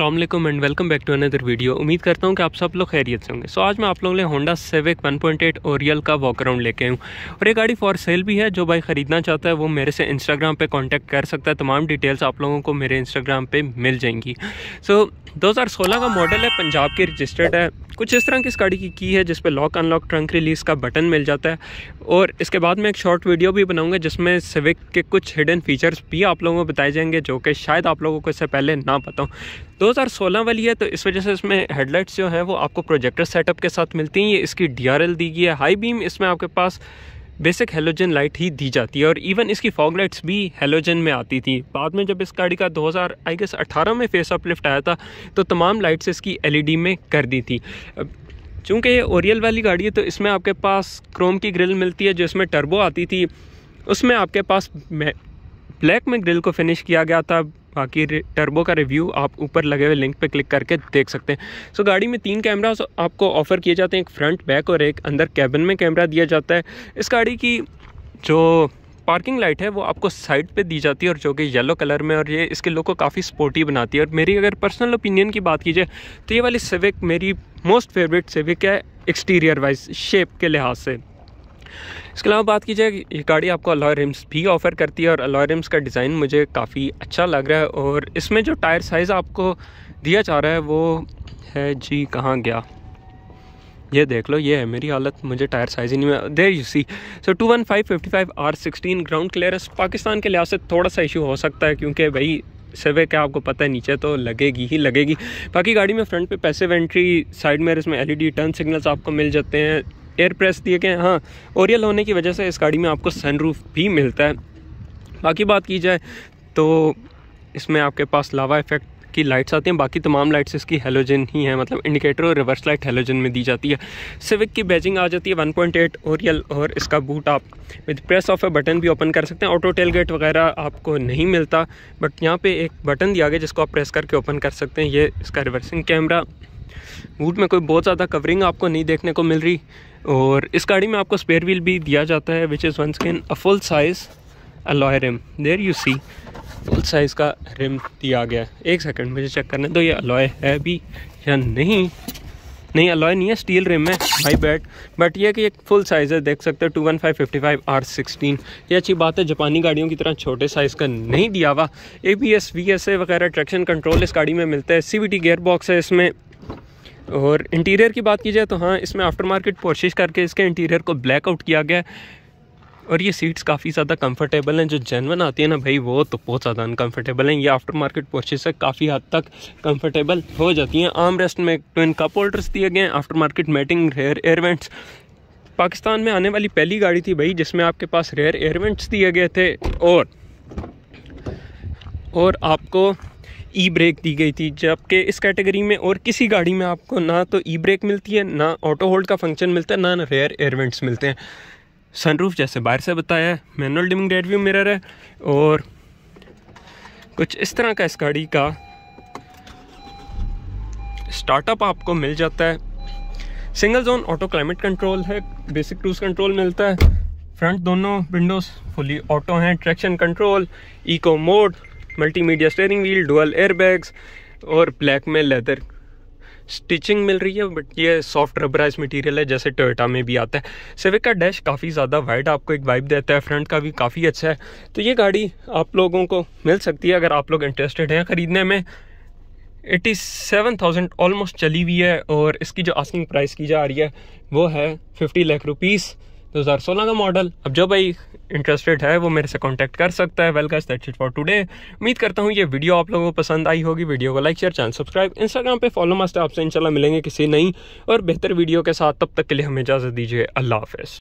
अल्लाम and welcome back to another video उम्मीद करता हूँ कि आप सब लोग खैरियत से होंगे सो so, आज मैं आप लोगों लिए होंडा सेविक 1.8 पॉइंट ओरियल का वॉक अराउंड लेके आऊँ और ये गाड़ी फॉर सेल भी है जो भाई ख़रीदना चाहता है वो मेरे से इंस्टाग्राम पे कांटेक्ट कर सकता है तमाम डिटेल्स आप लोगों को मेरे इंस्टाग्राम पे मिल जाएंगी सो so, 2016 का मॉडल है पंजाब की रजिस्टर्ड है कुछ इस तरह की इस गाड़ी की की है जिस पर लॉक अनलॉक ट्रंक रिलीज़ का बटन मिल जाता है और इसके बाद मैं एक शॉर्ट वीडियो भी बनाऊंगा जिसमें सिविक के कुछ हिडन फीचर्स भी आप लोगों को बताए जाएंगे जो कि शायद आप लोगों को इससे पहले ना पता हूँ 2016 वाली है तो इस वजह से इसमें हेडलाइट्स जो हैं वो आपको प्रोजेक्टर सेटअप के साथ मिलती हैं ये इसकी डी दी गई है हाई बीम इसमें आपके पास बेसिक हेलोजन लाइट ही दी जाती है और इवन इसकी फॉग लाइट्स भी हेलोजन में आती थी बाद में जब इस गाड़ी का 2000 आई गेस 18 में फेस अपलिफ्ट आया था तो तमाम लाइट्स इसकी एलईडी में कर दी थी चूँकि ये ओरियल वाली गाड़ी है तो इसमें आपके पास क्रोम की ग्रिल मिलती है जो इसमें टर्बो आती थी उसमें आपके पास ब्लैक में ग्रिल को फिनिश किया गया था बाकी टर्बो का रिव्यू आप ऊपर लगे हुए लिंक पे क्लिक करके देख सकते हैं सो so, गाड़ी में तीन कैमरा आपको ऑफ़र किए जाते हैं एक फ्रंट बैक और एक अंदर कैबिन में कैमरा दिया जाता है इस गाड़ी की जो पार्किंग लाइट है वो आपको साइड पे दी जाती है और जो कि येलो कलर में और ये इसके लुक को काफ़ी स्पोर्टी बनाती है और मेरी अगर पर्सनल ओपिनियन की बात की जाए तो ये वाली सिविक मेरी मोस्ट फेवरेट सिविक है एक्सटीरियर वाइज शेप के लिहाज से इसके अलावा बात की जाए ये गाड़ी आपको अलॉय रिम्स भी ऑफ़र करती है और अलॉय रिम्स का डिज़ाइन मुझे काफ़ी अच्छा लग रहा है और इसमें जो टायर साइज़ आपको दिया जा रहा है वो है जी कहाँ गया ये देख लो ये है मेरी हालत मुझे टायर साइज़ ही नहीं there you see so two one five fifty five R sixteen ground clearance Pakistan के लिहाज से थोड़ा सा इशू हो सकता है क्योंकि भाई सवे क्या आपको पता है नीचे तो लगेगी ही लगेगी बाकी गाड़ी में फ्रंट पे पैसिव एंट्री साइड में इसमें एलईडी टर्न सिग्नल्स आपको मिल जाते हैं एयर प्रेस दिए गए हाँ ओरियल होने की वजह से इस गाड़ी में आपको सनरूफ भी मिलता है बाकी बात की जाए तो इसमें आपके पास लावा इफेक्ट की लाइट्स आती हैं बाकी तमाम लाइट्स इसकी हेलोजन ही हैं मतलब इंडिकेटर और रिवर्स लाइट हेलोजन में दी जाती है सिविक की बैजिंग आ जाती है 1.8 ओरियल और इसका बूट आप with press of a button भी ओपन कर सकते हैं ऑटो टेल गेट वगैरह आपको नहीं मिलता बट यहाँ पे एक बटन दिया गया जिसको आप प्रेस करके ओपन कर सकते हैं ये इसका रिवर्सिंग कैमरा बूट में कोई बहुत ज़्यादा कवरिंग आपको नहीं देखने को मिल रही और इस गाड़ी में आपको स्पेयर व्हील भी दिया जाता है which is one skin a full size alloy rim there you see full size का रिम दिया गया है एक सेकंड मुझे चेक करने दो ये अलॉय है भी या नहीं नहीं अलॉय नहीं है स्टील रिम है हाई बैट बट ये कि एक फुल साइज़ है देख सकते हो two one five fifty five R sixteen ये अच्छी बात है जापानी गाड़ियों की तरह छोटे साइज़ का नहीं दिया हुआ A B S V S A वगैरह ट्रैक्शन कंट्रोल इस गाड़ी में मिलता है C V T gear box है इसमें और इंटीरियर की बात की जाए तो हाँ इसमें आफ्टर मार्केट कोशिश करके इसके इंटीरियर को ब्लैक आउट किया गया है और ये सीट्स काफ़ी ज़्यादा कंफर्टेबल हैं जो जेनवन आती है ना भाई वो तो बहुत ज़्यादा अनकंफर्टेबल हैं ये आफ्टर मार्केट पोर्चेज से काफ़ी हद तक कंफर्टेबल हो जाती हैं आम रेस्ट में ट्विन कप होल्डर्स दिए गए हैं after market matting rear air vents Pakistan में आने वाली पहली गाड़ी थी भाई जिसमें आपके पास रेयर एयरवेंट्स दिए गए थे और और आपको ई ब्रेक दी गई थी जबकि इस कैटेगरी में और किसी गाड़ी में आपको ना तो ई ब्रेक मिलती है ना ऑटो होल्ड का फंक्शन मिलता है ना रेयर एयरवेंट्स मिलते हैं सनरूफ जैसे बाहर से बताया है manual dimming rear view mirror है और कुछ इस तरह का इस गाड़ी का स्टार्टअप आपको मिल जाता है single zone auto climate control है बेसिक क्रूज कंट्रोल मिलता है फ्रंट दोनों विंडोज़ फुली ऑटो हैं traction control eco mode multimedia steering wheel dual airbags और ब्लैक में लेदर स्टिचिंग मिल रही है बट ये सॉफ्ट रबराइज मटेरियल है जैसे टोयोटा में भी आता है सिविक का डैश काफ़ी ज़्यादा वाइड आपको एक वाइब देता है फ्रंट का भी काफ़ी अच्छा है तो ये गाड़ी आप लोगों को मिल सकती है अगर आप लोग इंटरेस्टेड हैं ख़रीदने में एटी सेवन थाउजेंड ऑलमोस्ट चली हुई है और इसकी जो आस्किंग प्राइस की जा रही है वो है फिफ्टी लाख रुपीज़ 2016 तो का मॉडल अब जो भाई इंटरेस्टेड है वो मेरे से कांटेक्ट कर सकता है welcome that's it for today उम्मीद करता हूँ ये वीडियो आप लोगों को पसंद आई होगी वीडियो को like share channel subscribe Instagram पे फॉलो मस्ते आपसे इंशाल्लाह मिलेंगे किसी नई और बेहतर वीडियो के साथ तब तक के लिए हमें इजाज़त दीजिए अल्लाह हाफिज़